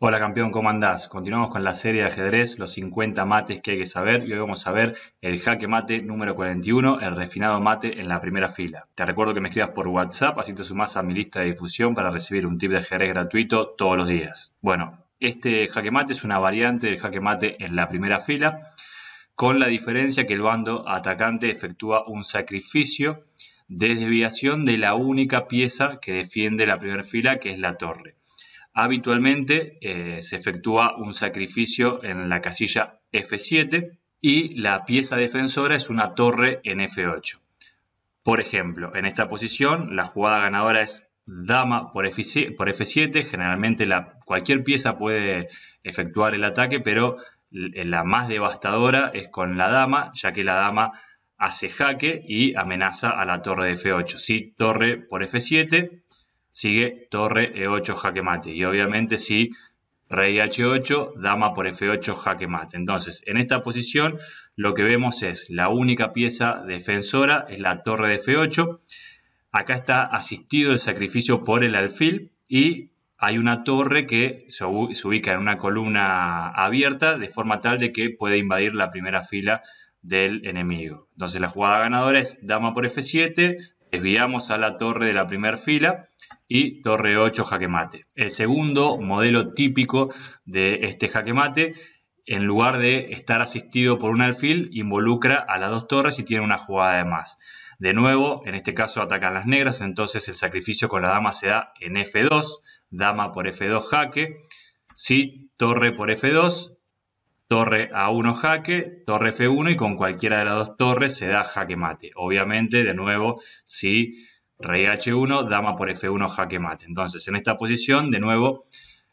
Hola campeón, ¿cómo andás? Continuamos con la serie de ajedrez, los 50 mates que hay que saber y hoy vamos a ver el jaque mate número 41, el refinado mate en la primera fila. Te recuerdo que me escribas por WhatsApp, así te sumás a mi lista de difusión para recibir un tip de ajedrez gratuito todos los días. Bueno, este jaque mate es una variante del jaque mate en la primera fila, con la diferencia que el bando atacante efectúa un sacrificio de desviación de la única pieza que defiende la primera fila, que es la torre. Habitualmente eh, se efectúa un sacrificio en la casilla F7 y la pieza defensora es una torre en F8. Por ejemplo, en esta posición la jugada ganadora es dama por, F7. Generalmente la, cualquier pieza puede efectuar el ataque, pero la más devastadora es con la dama, ya que la dama hace jaque y amenaza a la torre de F8. Si torre por F7, sigue torre e8 jaque mate. Y obviamente si rey h8, dama por f8 jaque mate. Entonces, en esta posición lo que vemos es la única pieza defensora, es la torre de f8. Acá está asistido el sacrificio por el alfil y hay una torre que se ubica en una columna abierta de forma tal de que puede invadir la primera fila del enemigo. Entonces la jugada ganadora es dama por f7, desviamos a la torre de la primera fila y torre 8 jaque mate. El segundo modelo típico de este jaque mate, en lugar de estar asistido por un alfil, involucra a las dos torres y tiene una jugada de más. De nuevo, en este caso atacan las negras, entonces el sacrificio con la dama se da en F2, dama por F2 jaque, sí, torre por F2, torre A1 jaque, torre F1 y con cualquiera de las dos torres se da jaque mate. Obviamente, de nuevo, si rey h1, dama por f1, jaque mate. Entonces, en esta posición, de nuevo,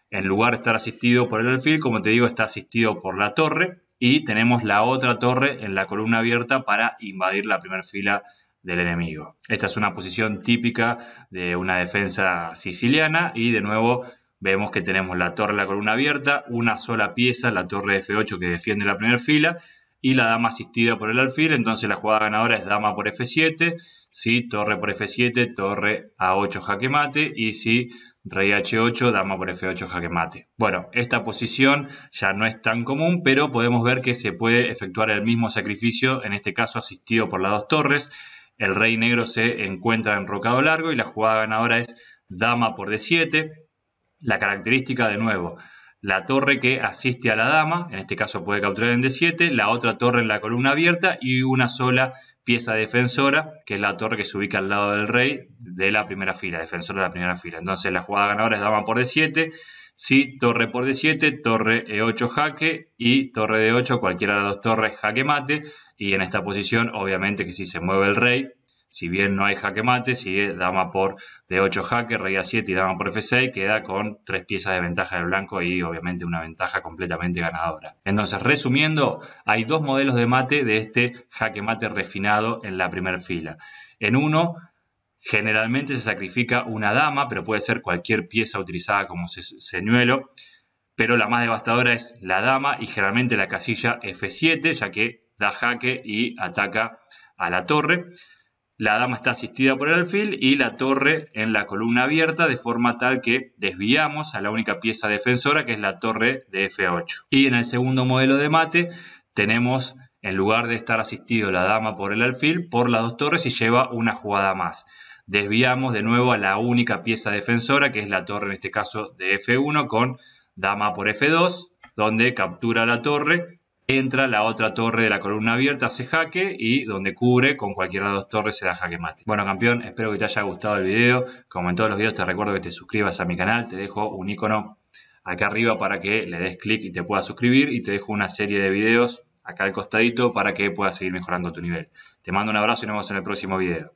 en lugar de estar asistido por el alfil, como te digo, está asistido por la torre y tenemos la otra torre en la columna abierta para invadir la primera fila del enemigo. Esta es una posición típica de una defensa siciliana y de nuevo vemos que tenemos la torre en la columna abierta, una sola pieza, la torre F8 que defiende la primera fila y la dama asistida por el alfil, entonces la jugada ganadora es dama por f7, si torre por f7, torre a8 jaque mate y si rey h8, dama por f8 jaque mate. Bueno, esta posición ya no es tan común, pero podemos ver que se puede efectuar el mismo sacrificio, en este caso asistido por las dos torres, el rey negro se encuentra enrocado largo y la jugada ganadora es dama por d7, la característica de nuevo, la torre que asiste a la dama, en este caso puede capturar en D7, la otra torre en la columna abierta y una sola pieza defensora, que es la torre que se ubica al lado del rey de la primera fila, defensora de la primera fila. Entonces la jugada ganadora es dama por D7, si torre por D7, torre E8 jaque y torre D8, cualquiera de las dos torres jaque mate. Y en esta posición, obviamente que si se mueve el rey, si bien no hay jaque mate, sigue dama por D8 jaque, rey A7 y dama por F6, queda con tres piezas de ventaja de blanco y obviamente una ventaja completamente ganadora. Entonces, resumiendo, hay dos modelos de mate de este jaque mate refinado en la primera fila. En uno, generalmente se sacrifica una dama, pero puede ser cualquier pieza utilizada como señuelo. Pero la más devastadora es la dama y generalmente la casilla F7, ya que da jaque y ataca a la torre la dama está asistida por el alfil y la torre en la columna abierta, de forma tal que desviamos a la única pieza defensora, que es la torre de F8. Y en el segundo modelo de mate tenemos, en lugar de estar asistido la dama por el alfil, por las dos torres y lleva una jugada más. Desviamos de nuevo a la única pieza defensora, que es la torre en este caso de F1, con dama por F2, donde captura la torre entra la otra torre de la columna abierta, hace jaque y donde cubre con cualquiera de las dos torres se da jaque mate. Bueno campeón, espero que te haya gustado el video, como en todos los videos te recuerdo que te suscribas a mi canal, te dejo un icono acá arriba para que le des clic y te puedas suscribir y te dejo una serie de videos acá al costadito para que puedas seguir mejorando tu nivel. Te mando un abrazo y nos vemos en el próximo video.